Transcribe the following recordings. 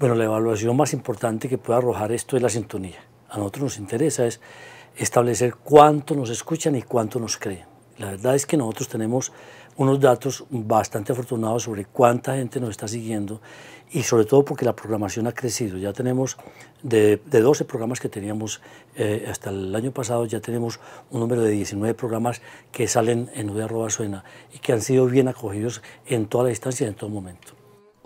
Bueno, la evaluación más importante que puede arrojar esto es la sintonía. A nosotros nos interesa es establecer cuánto nos escuchan y cuánto nos creen. La verdad es que nosotros tenemos unos datos bastante afortunados sobre cuánta gente nos está siguiendo y sobre todo porque la programación ha crecido. Ya tenemos de, 12 programas que teníamos eh, hasta el año pasado, ya tenemos un número de 19 programas que salen en UD Arroba Suena y que han sido bien acogidos en toda la distancia y en todo momento.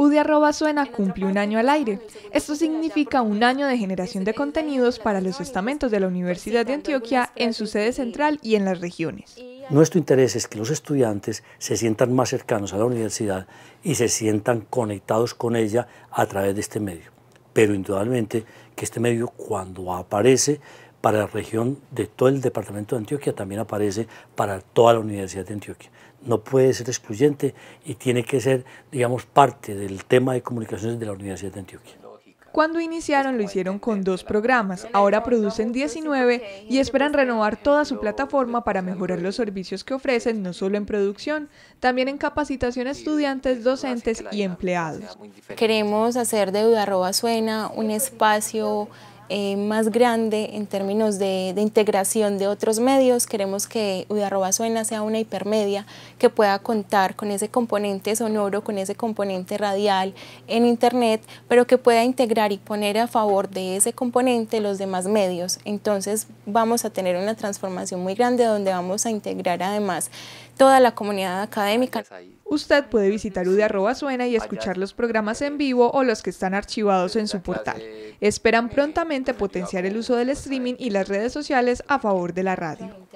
UDI Suena cumple un año al aire. Esto significa un año de generación de este contenidos para los estamentos de la Universidad de Antioquia en su este sede central y en las regiones. Nuestro interés es que los estudiantes se sientan más cercanos a la universidad y se sientan conectados con ella a través de este medio. Pero indudablemente que este medio cuando aparece para la región de todo el departamento de Antioquia, también aparece para toda la Universidad de Antioquia. No puede ser excluyente y tiene que ser, digamos, parte del tema de comunicaciones de la Universidad de Antioquia. Cuando iniciaron lo hicieron con dos programas, ahora producen 19 y esperan renovar toda su plataforma para mejorar los servicios que ofrecen, no solo en producción, también en capacitación a estudiantes, docentes y empleados. Queremos hacer de Duda Suena un espacio eh, más grande en términos de, integración de otros medios. Queremos que Udarroba Suena sea una hipermedia que pueda contar con ese componente sonoro, con ese componente radial en Internet, pero que pueda integrar y poner a favor de ese componente los demás medios. Entonces vamos a tener una transformación muy grande donde vamos a integrar además toda la comunidad académica. Usted puede visitar UD suena y escuchar los programas en vivo o los que están archivados en su portal. Esperan prontamente potenciar el uso del streaming y las redes sociales a favor de la radio.